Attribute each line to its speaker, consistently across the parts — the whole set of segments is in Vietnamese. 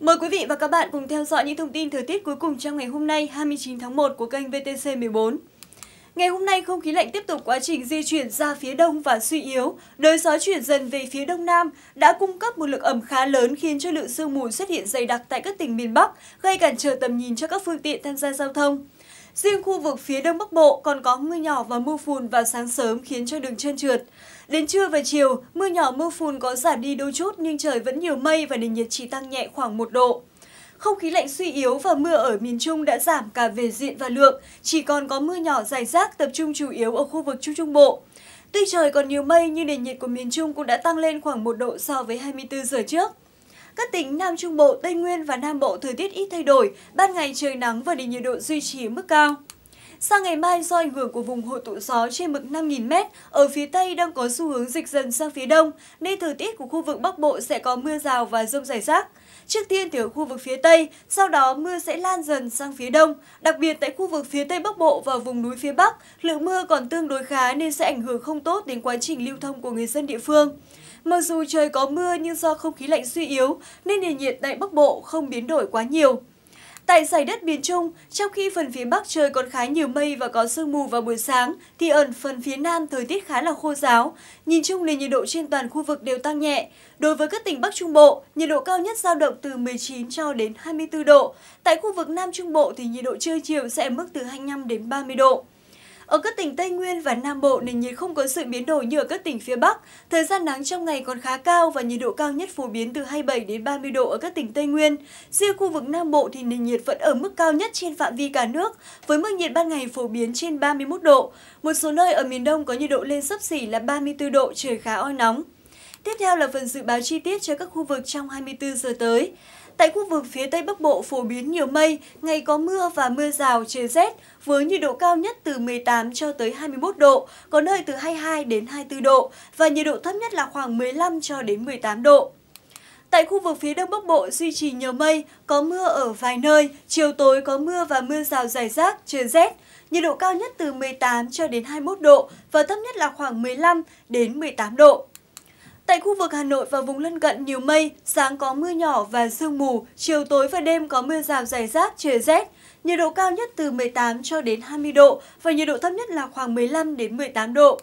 Speaker 1: Mời quý vị và các bạn cùng theo dõi những thông tin thời tiết cuối cùng trong ngày hôm nay 29 tháng 1 của kênh VTC14. Ngày hôm nay, không khí lạnh tiếp tục quá trình di chuyển ra phía đông và suy yếu. Đới gió chuyển dần về phía đông nam đã cung cấp một lực ẩm khá lớn khiến cho lượng sương mù xuất hiện dày đặc tại các tỉnh miền Bắc, gây cản trở tầm nhìn cho các phương tiện tham gia giao thông. Riêng khu vực phía Đông Bắc Bộ còn có mưa nhỏ và mưa phùn vào sáng sớm khiến cho đường trơn trượt. Đến trưa và chiều, mưa nhỏ mưa phùn có giảm đi đôi chút nhưng trời vẫn nhiều mây và nền nhiệt chỉ tăng nhẹ khoảng 1 độ. Không khí lạnh suy yếu và mưa ở miền Trung đã giảm cả về diện và lượng, chỉ còn có mưa nhỏ rải rác tập trung chủ yếu ở khu vực Trung Trung Bộ. Tuy trời còn nhiều mây nhưng nền nhiệt của miền Trung cũng đã tăng lên khoảng 1 độ so với 24 giờ trước. Các tỉnh Nam Trung Bộ, Tây Nguyên và Nam Bộ thời tiết ít thay đổi, ban ngày trời nắng và nền nhiệt độ duy trì mức cao. Sang ngày mai do ảnh hưởng của vùng hội tụ gió trên mực 5.000m, ở phía Tây đang có xu hướng dịch dần sang phía Đông, nên thời tiết của khu vực Bắc Bộ sẽ có mưa rào và rông rải rác. Trước tiên thì ở khu vực phía Tây, sau đó mưa sẽ lan dần sang phía Đông. Đặc biệt tại khu vực phía Tây Bắc Bộ và vùng núi phía Bắc, lượng mưa còn tương đối khá nên sẽ ảnh hưởng không tốt đến quá trình lưu thông của người dân địa phương. Mặc dù trời có mưa nhưng do không khí lạnh suy yếu nên nền nhiệt tại Bắc Bộ không biến đổi quá nhiều. Tại giải đất miền Trung, trong khi phần phía Bắc trời còn khá nhiều mây và có sương mù vào buổi sáng, thì ở phần phía Nam thời tiết khá là khô giáo. Nhìn chung nền nhiệt độ trên toàn khu vực đều tăng nhẹ. Đối với các tỉnh Bắc Trung Bộ, nhiệt độ cao nhất dao động từ 19 cho đến 24 độ. Tại khu vực Nam Trung Bộ thì nhiệt độ trưa chiều sẽ ở mức từ 25 đến 30 độ. Ở các tỉnh Tây Nguyên và Nam Bộ, nền nhiệt không có sự biến đổi như ở các tỉnh phía Bắc. Thời gian nắng trong ngày còn khá cao và nhiệt độ cao nhất phổ biến từ 27 đến 30 độ ở các tỉnh Tây Nguyên. Riêng khu vực Nam Bộ thì nền nhiệt vẫn ở mức cao nhất trên phạm vi cả nước, với mức nhiệt ban ngày phổ biến trên 31 độ. Một số nơi ở miền Đông có nhiệt độ lên sấp xỉ là 34 độ, trời khá oi nóng. Tiếp theo là phần dự báo chi tiết cho các khu vực trong 24 giờ tới. Tại khu vực phía Tây Bắc Bộ phổ biến nhiều mây, ngày có mưa và mưa rào, trời rét, với nhiệt độ cao nhất từ 18 cho tới 21 độ, có nơi từ 22 đến 24 độ, và nhiệt độ thấp nhất là khoảng 15 cho đến 18 độ. Tại khu vực phía Đông Bắc Bộ duy trì nhiều mây, có mưa ở vài nơi, chiều tối có mưa và mưa rào rải rác, trời rét. Nhiệt độ cao nhất từ 18 cho đến 21 độ và thấp nhất là khoảng 15 đến 18 độ. Tại khu vực Hà Nội và vùng lân cận nhiều mây, sáng có mưa nhỏ và sương mù, chiều tối và đêm có mưa rào rải rác, trời rét. Nhiệt độ cao nhất từ 18 cho đến 20 độ và nhiệt độ thấp nhất là khoảng 15 đến 18 độ.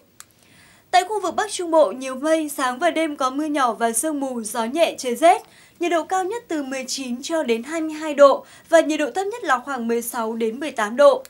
Speaker 1: Tại khu vực Bắc Trung Bộ, nhiều mây, sáng và đêm có mưa nhỏ và sương mù, gió nhẹ, trời rét. Nhiệt độ cao nhất từ 19 cho đến 22 độ và nhiệt độ thấp nhất là khoảng 16 đến 18 độ.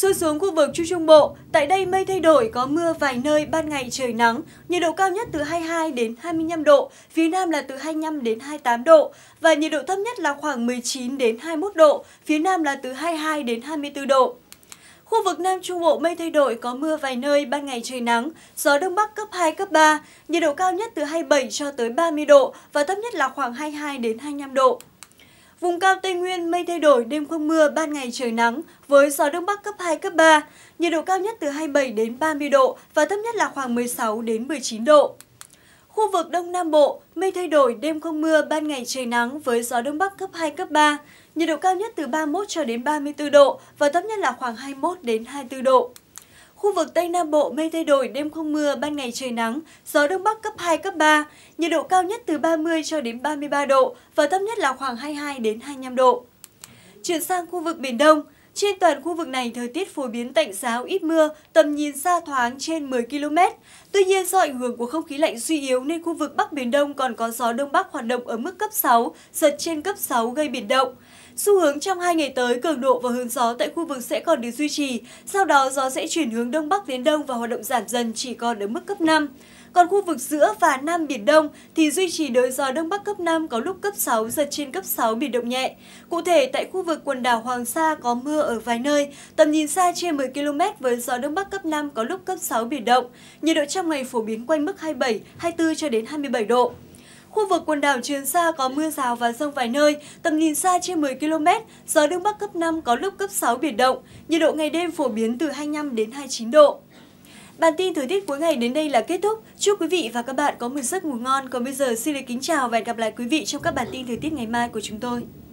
Speaker 1: Xuôi xuống khu vực Trung Trung Bộ, tại đây mây thay đổi có mưa vài nơi, ban ngày trời nắng, nhiệt độ cao nhất từ 22 đến 25 độ, phía Nam là từ 25 đến 28 độ và nhiệt độ thấp nhất là khoảng 19 đến 21 độ, phía Nam là từ 22 đến 24 độ. Khu vực Nam Trung Bộ mây thay đổi có mưa vài nơi, ban ngày trời nắng, gió Đông Bắc cấp 2, cấp 3, nhiệt độ cao nhất từ 27 cho tới 30 độ và thấp nhất là khoảng 22 đến 25 độ. Vùng cao Tây Nguyên mây thay đổi, đêm không mưa, ban ngày trời nắng, với gió đông bắc cấp 2, cấp 3. Nhiệt độ cao nhất từ 27 đến 30 độ và thấp nhất là khoảng 16 đến 19 độ. Khu vực Đông Nam Bộ, mây thay đổi, đêm không mưa, ban ngày trời nắng với gió đông bắc cấp 2, cấp 3. Nhiệt độ cao nhất từ 31 cho đến 34 độ và thấp nhất là khoảng 21 đến 24 độ. Khu vực Tây Nam Bộ mây thay đổi, đêm không mưa, ban ngày trời nắng, gió Đông Bắc cấp 2, cấp 3, nhiệt độ cao nhất từ 30 cho đến 33 độ và thấp nhất là khoảng 22 đến 25 độ. Chuyển sang khu vực Biển Đông, trên toàn khu vực này, thời tiết phổ biến tạnh giáo, ít mưa, tầm nhìn xa thoáng trên 10 km. Tuy nhiên, do ảnh hưởng của không khí lạnh suy yếu nên khu vực Bắc Biển Đông còn có gió Đông Bắc hoạt động ở mức cấp 6, giật trên cấp 6 gây biển động. Xu hướng trong hai ngày tới, cường độ và hướng gió tại khu vực sẽ còn được duy trì. Sau đó, gió sẽ chuyển hướng Đông Bắc đến Đông và hoạt động giảm dần chỉ còn ở mức cấp 5. Còn khu vực giữa và Nam Biển Đông thì duy trì đới gió Đông Bắc cấp 5 có lúc cấp 6, giật trên cấp 6 biển động nhẹ. Cụ thể, tại khu vực quần đảo Hoàng Sa có mưa ở vài nơi, tầm nhìn xa trên 10 km với gió Đông Bắc cấp 5 có lúc cấp 6 biển động. Nhiệt độ trong ngày phổ biến quanh mức 27, 24 cho đến 27 độ. Khu vực quần đảo Trường Sa có mưa rào và rông vài nơi, tầm nhìn xa trên 10 km, gió đông bắc cấp 5 có lúc cấp 6 biển động, nhiệt độ ngày đêm phổ biến từ 25 đến 29 độ. Bản tin thời tiết cuối ngày đến đây là kết thúc. Chúc quý vị và các bạn có một giấc ngủ ngon. Còn bây giờ xin lời kính chào và hẹn gặp lại quý vị trong các bản tin thời tiết ngày mai của chúng tôi.